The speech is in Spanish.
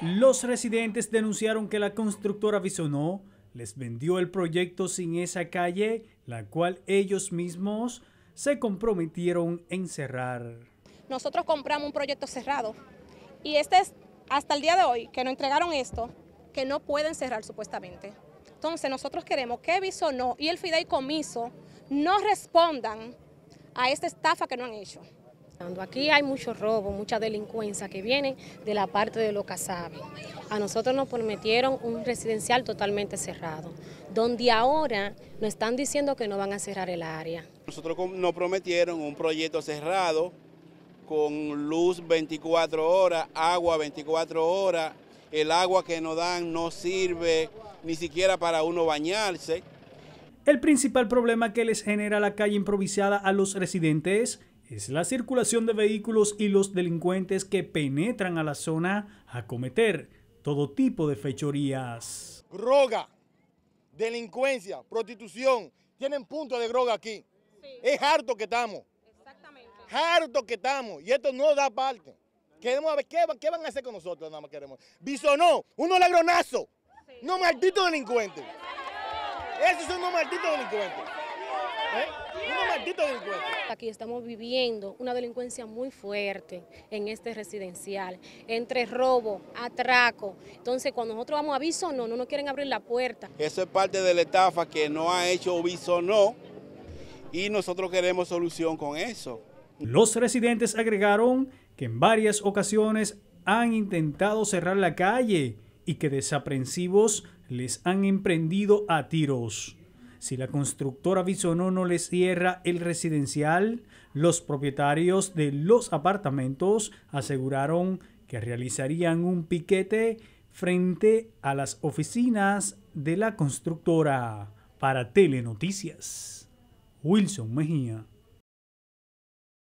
Los residentes denunciaron que la constructora Visonó les vendió el proyecto sin esa calle, la cual ellos mismos se comprometieron en cerrar. Nosotros compramos un proyecto cerrado y este es hasta el día de hoy que nos entregaron esto, que no pueden cerrar supuestamente. Entonces nosotros queremos que Visonó y el fideicomiso no respondan a esta estafa que no han hecho. Aquí hay mucho robo, mucha delincuencia que viene de la parte de los sabe A nosotros nos prometieron un residencial totalmente cerrado, donde ahora nos están diciendo que no van a cerrar el área. Nosotros nos prometieron un proyecto cerrado con luz 24 horas, agua 24 horas, el agua que nos dan no sirve ni siquiera para uno bañarse. El principal problema que les genera la calle improvisada a los residentes es la circulación de vehículos y los delincuentes que penetran a la zona a cometer todo tipo de fechorías. Droga, delincuencia, prostitución, tienen punto de droga aquí. Es harto que estamos. Exactamente. Harto que estamos. Y esto no da parte. Queremos ver qué, van a hacer con nosotros, nada más queremos. Viso no, unos lagronazos. No malditos delincuentes. Esos son unos malditos delincuentes. ¿Eh? Aquí estamos viviendo una delincuencia muy fuerte en este residencial, entre robo, atraco. Entonces, cuando nosotros vamos a viso no, no nos quieren abrir la puerta. Eso es parte de la estafa que no ha hecho viso no y nosotros queremos solución con eso. Los residentes agregaron que en varias ocasiones han intentado cerrar la calle y que desaprensivos les han emprendido a tiros. Si la constructora Bisonó no les cierra el residencial, los propietarios de los apartamentos aseguraron que realizarían un piquete frente a las oficinas de la constructora. Para Telenoticias, Wilson Mejía.